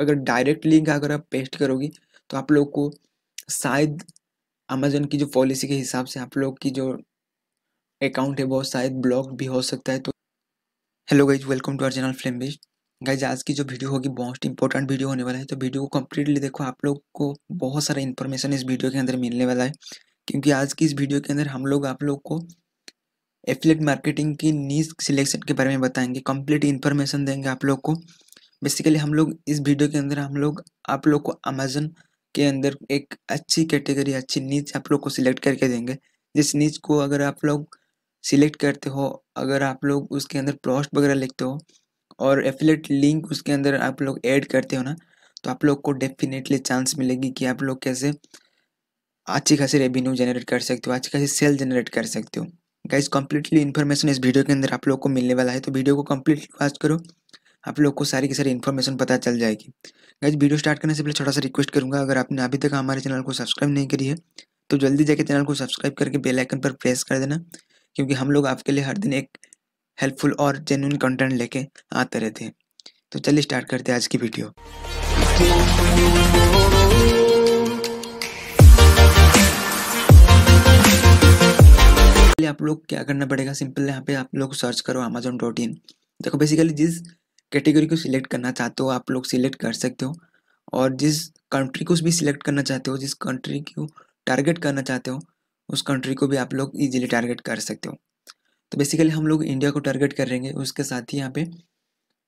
अगर direct link अगर आप पेस्ट करोगी तो आप लोग को शायद अमेजोन की जो पॉलिसी के हिसाब से आप लोग की जो अकाउंट है वो शायद ब्लॉक भी हो सकता है तो hello guys welcome to our channel flame best guys आज की जो वीडियो होगी बहुत इंपॉर्टेंट वीडियो होने वाला है तो वीडियो को कम्प्लीटली देखो आप लोग को बहुत सारा इन्फॉर्मेशन इस वीडियो के अंदर मिलने वाला है क्योंकि आज की इस वीडियो के अंदर हम लोग आप लोग को एफिलेट मार्केटिंग की नीज सिलेक्शन के बारे में बताएंगे कम्प्लीट इन्फॉर्मेशन देंगे आप लोग को बेसिकली हम लोग इस वीडियो के अंदर हम लोग आप लोग को अमेजन के अंदर एक अच्छी कैटेगरी अच्छी नीच आप लोग को सिलेक्ट करके देंगे जिस नीच को अगर आप लोग सिलेक्ट करते हो अगर आप लोग उसके अंदर प्रोस्ट वगैरह लिखते हो और एफिलेट लिंक उसके अंदर आप लोग ऐड करते हो ना तो आप लोग को डेफिनेटली चांस मिलेगी कि आप लोग कैसे अच्छी खासी रेवेन्यू जनरेट कर सकते हो अच्छी खासी सेल जनरेट कर सकते हो गाइज कम्प्लीटली इन्फॉर्मेशन इस वीडियो के अंदर आप लोग को मिलने वाला है तो वीडियो को कम्प्लीटली वॉच करो आप लोग को सारी की सारी इन्फॉर्मेशन पता चल जाएगी गाइज वीडियो स्टार्ट करने से पहले छोटा सा रिक्वेस्ट करूंगा अगर आपने अभी तक हमारे चैनल को सब्सक्राइब नहीं करी है तो जल्दी जाके चैनल को सब्सक्राइब करके बेल आइकन पर प्रेस कर देना क्योंकि हम लोग आपके लिए हर दिन एक हेल्पफुल और जेन्यून कंटेंट लेके आते रहते हैं तो चलिए स्टार्ट करते हैं आज की वीडियो आप लोग क्या करना पड़ेगा सिंपल यहाँ पे आप लोग सर्च करो अमेजोन डॉट इन देखो बेसिकली जिस कैटेगरी को सिलेक्ट करना चाहते हो आप लोग सिलेक्ट कर सकते हो और जिस कंट्री को भी सिलेक्ट करना चाहते हो जिस कंट्री को टारगेट करना चाहते हो उस कंट्री को भी आप लोग इजीली टारगेट कर सकते हो तो बेसिकली हम लोग इंडिया को टारगेट करेंगे उसके साथ ही यहाँ पे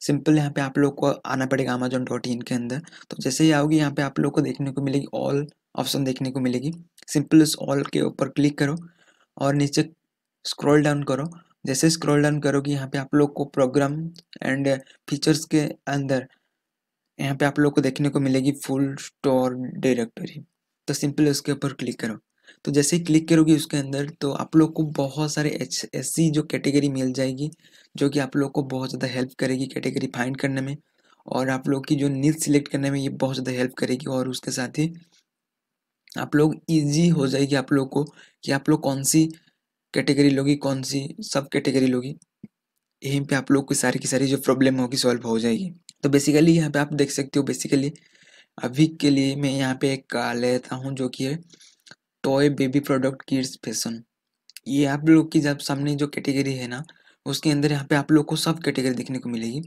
सिंपल यहाँ पे आप लोग को आना पड़ेगा अमेजोन डॉट इन के अंदर तो जैसे ही आओगे यहाँ पे आप लोग को देखने को मिलेगी ऑल ऑप्शन देखने को मिलेगी सिंपल उस ऑल के ऊपर क्लिक करो और नीचे स्क्रॉल डाउन करो जैसे स्क्रॉल डाउन करोगे यहाँ पे आप लोग को प्रोग्राम एंड फीचर्स के अंदर यहाँ पे आप लोग को देखने को मिलेगी फुल स्टोर डायरेक्टरी तो सिंपल उसके ऊपर क्लिक करो तो जैसे ही क्लिक करोगे उसके अंदर तो आप लोग को बहुत सारे एच एस जो कैटेगरी मिल जाएगी जो कि आप लोग को बहुत ज़्यादा हेल्प करेगी कैटेगरी फाइंड करने में और आप लोग की जो नीड सिलेक्ट करने में ये बहुत ज़्यादा हेल्प करेगी और उसके साथ ही आप लोग इजी हो जाएगी आप लोग को कि आप लोग कौन सी कैटेगरी लोगी कौन सी सब कैटेगरी लोगी यहीं पे आप लोग की सारी की सारी जो प्रॉब्लम होगी सॉल्व हो जाएगी तो बेसिकली यहाँ पे आप देख सकते हो बेसिकली अभी के लिए मैं यहाँ पे एक लेता हूँ जो कि है toy baby product kids fashion ये आप लोग की जब सामने जो कैटेगरी है ना उसके अंदर यहाँ पे आप लोग को सब कैटेगरी देखने को मिलेगी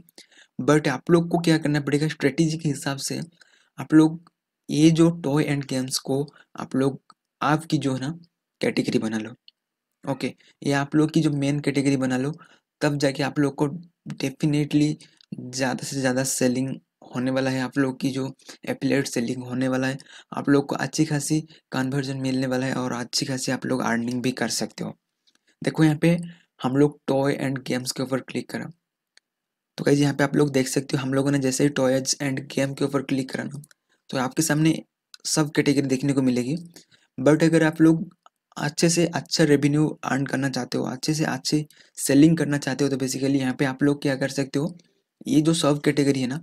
बट आप लोग को क्या करना पड़ेगा स्ट्रेटेजी के हिसाब से आप लोग ये जो टॉय एंड गेम्स को आप लोग आपकी जो है ना कैटेगरी बना लो ओके ये आप लोग की जो मेन कैटेगरी बना लो तब जाके आप लोग को डेफिनेटली ज़्यादा से ज़्यादा सेलिंग होने वाला है आप लोग की जो एप्लेट सेलिंग होने वाला है आप लोग को अच्छी खासी कन्वर्जन मिलने वाला है और अच्छी खासी आप लोग अर्निंग भी कर सकते हो देखो यहाँ पे हम लोग टॉय एंड गेम्स के ऊपर क्लिक करा तो कहीं यहाँ पे आप लोग देख सकते हो हम लोगों ने जैसे ही टॉयज एंड गेम के ऊपर क्लिक करा तो आपके सामने सब कैटेगरी देखने को मिलेगी बट अगर आप लोग अच्छे से अच्छा रेवेन्यू अर्न करना चाहते हो अच्छे से अच्छे सेलिंग करना चाहते हो तो बेसिकली यहाँ पे आप लोग क्या कर सकते हो ये जो सर्व कैटेगरी है ना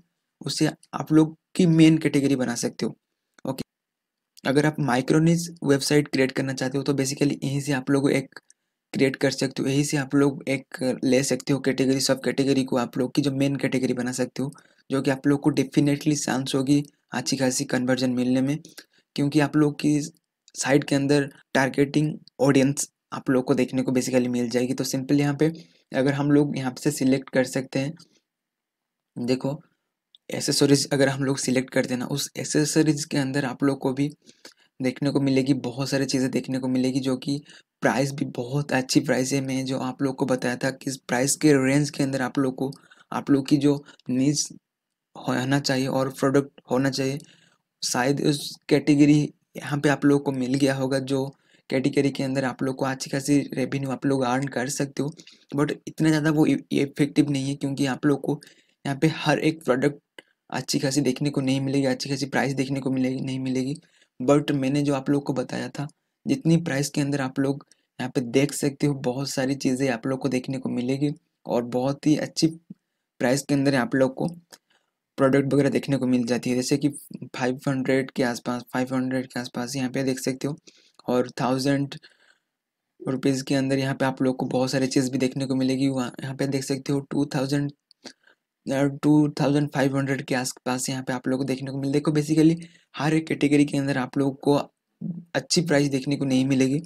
उसे आप लोग की मेन कैटेगरी बना सकते हो ओके अगर आप माइक्रोनिज वेबसाइट क्रिएट करना चाहते हो तो बेसिकली यहीं से आप लोग एक क्रिएट कर सकते हो यहीं से आप लोग एक ले सकते हो कैटेगरी सब कैटेगरी को आप लोग की जो मेन कैटेगरी बना सकते हो जो कि आप लोग को डेफिनेटली चांस होगी अच्छी खासी कन्वर्जन मिलने में क्योंकि आप लोग की साइट के अंदर टारगेटिंग ऑडियंस आप लोग को देखने को बेसिकली मिल जाएगी तो सिंपल यहाँ पे अगर हम लोग यहाँ से सिलेक्ट कर सकते हैं देखो एसेसरीज अगर हम लोग सिलेक्ट कर देना उस एसेसरीज के अंदर आप लोग को भी देखने को मिलेगी बहुत सारी चीज़ें देखने को मिलेगी जो कि प्राइस भी बहुत अच्छी प्राइस है मैं जो आप लोग को बताया था किस प्राइस के रेंज के अंदर आप लोग को आप लोग की जो नीड्स होना चाहिए और प्रोडक्ट होना चाहिए शायद उस कैटेगरी यहाँ पे आप लोग को मिल गया होगा जो कैटेगरी के अंदर आप लोग को अच्छी खासी रेवेन्यू आप लोग अर्न कर सकते हो बट इतना ज़्यादा वो इफेक्टिव e-, नहीं है क्योंकि आप लोग को यहाँ पे हर एक प्रोडक्ट अच्छी खासी देखने को नहीं मिलेगी अच्छी खासी प्राइस देखने को मिलेगी नहीं मिलेगी बट मैंने जो आप लोग को बताया था जितनी प्राइस के अंदर आप लोग यहाँ पे देख सकते हो बहुत सारी चीज़ें आप लोग को देखने को मिलेगी और बहुत ही अच्छी प्राइस के अंदर आप लोग को प्रोडक्ट वगैरह देखने को मिल जाती है जैसे कि 500 के आसपास 500 के आसपास यहाँ पे देख सकते हो और थाउजेंड रुपीज़ के अंदर यहाँ पे आप लोग को बहुत सारी चीज़ भी देखने को मिलेगी वहाँ यहाँ पे देख सकते हो two thousand two thousand five hundred के आसपास यहाँ पे आप लोग को देखने को मिले देखो बेसिकली हर एक कैटेगरी के अंदर आप लोग को अच्छी प्राइस देखने को नहीं मिलेगी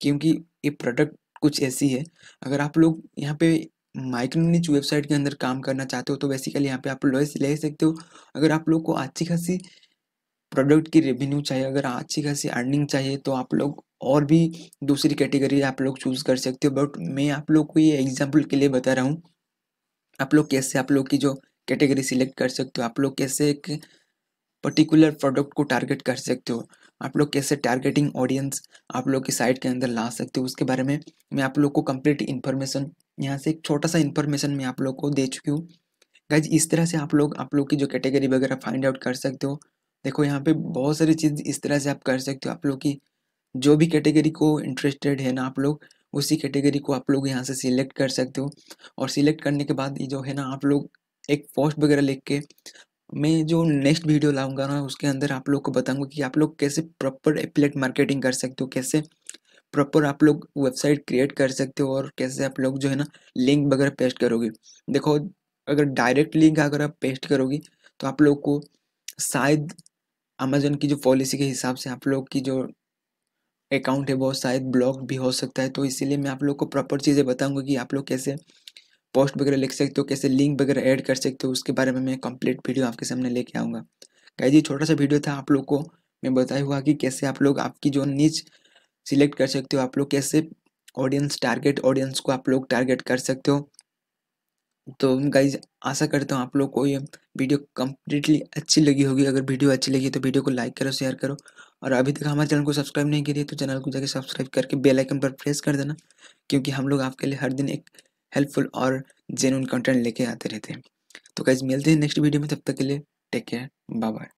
क्योंकि ये प्रोडक्ट कुछ ऐसी है अगर आप लोग यहाँ पे माइक्रोनिच वेबसाइट के अंदर काम करना चाहते हो तो बेसिकली यहाँ पे आप लोग ले सकते हो अगर आप लोग को अच्छी खासी प्रोडक्ट की रेवेन्यू चाहिए अगर अच्छी खासी अर्निंग चाहिए तो आप लोग और भी दूसरी कैटेगरी आप लोग चूज़ कर सकते हो बट मैं आप लोग को ये एग्जाम्पल के लिए बता रहा हूँ आप लोग कैसे आप लोग की जो कैटेगरी सिलेक्ट कर सकते हो आप लोग कैसे एक पर्टिकुलर प्रोडक्ट को टारगेट कर सकते हो आप लोग कैसे टारगेटिंग ऑडियंस आप लोग की साइट के अंदर ला सकते हो उसके बारे में मैं आप लोग को कंप्लीट इन्फॉर्मेशन यहाँ से एक छोटा सा इन्फॉर्मेशन मैं आप लोग को दे चुकी हूँ गाइज इस तरह से आप लोग आप लोग की जो कैटेगरी वगैरह फाइंड आउट कर सकते हो देखो यहाँ पे बहुत सारी चीज़ इस तरह से आप कर सकते हो आप लोग की जो भी कैटेगरी को इंटरेस्टेड है ना आप लोग उसी कैटेगरी को आप लोग यहाँ से सिलेक्ट कर सकते हो और सिलेक्ट करने के बाद ये जो है ना आप लोग एक पोस्ट वगैरह लिख के मैं जो नेक्स्ट वीडियो लाऊंगा ना उसके अंदर आप लोग को बताऊंगा कि आप लोग कैसे प्रॉपर एप्लेट मार्केटिंग कर सकते हो कैसे प्रॉपर आप लोग वेबसाइट क्रिएट कर सकते हो और कैसे आप लोग जो है ना लिंक वगैरह पेस्ट करोगे देखो अगर डायरेक्ट लिंक अगर आप पेस्ट करोगे तो आप लोग को शायद अमेजोन की जो पॉलिसी के हिसाब से आप लोग की जो अकाउंट है वो शायद ब्लॉक भी हो सकता है तो इसीलिए मैं आप लोग को प्रॉपर चीज़ें बताऊंगा कि आप लोग कैसे पोस्ट वगैरह लिख सकते हो कैसे लिंक वगैरह ऐड कर सकते हो उसके बारे में मैं कंप्लीट वीडियो आपके सामने लेके आऊँगा गाइज जी छोटा सा वीडियो था आप लोग को मैं बताया हुआ कि कैसे आप लोग आपकी जो नीच सिलेक्ट कर सकते हो आप लोग कैसे ऑडियंस टारगेट ऑडियंस को आप लोग टारगेट कर सकते हो तो गाइज आशा करता हूँ आप लोग को ये वीडियो कम्प्लीटली अच्छी लगी होगी अगर वीडियो अच्छी लगी तो वीडियो को लाइक करो शेयर करो और अभी तक हमारे चैनल को सब्सक्राइब नहीं किया तो चैनल को जाकर सब्सक्राइब करके बेल आइकन पर प्रेस कर देना क्योंकि हम लोग आपके लिए हर दिन एक हेल्पफुल और जेन्यून कंटेंट लेके आते रहते हैं तो गाइज मिलते हैं नेक्स्ट वीडियो में तब तक के लिए टेक केयर बाय बाय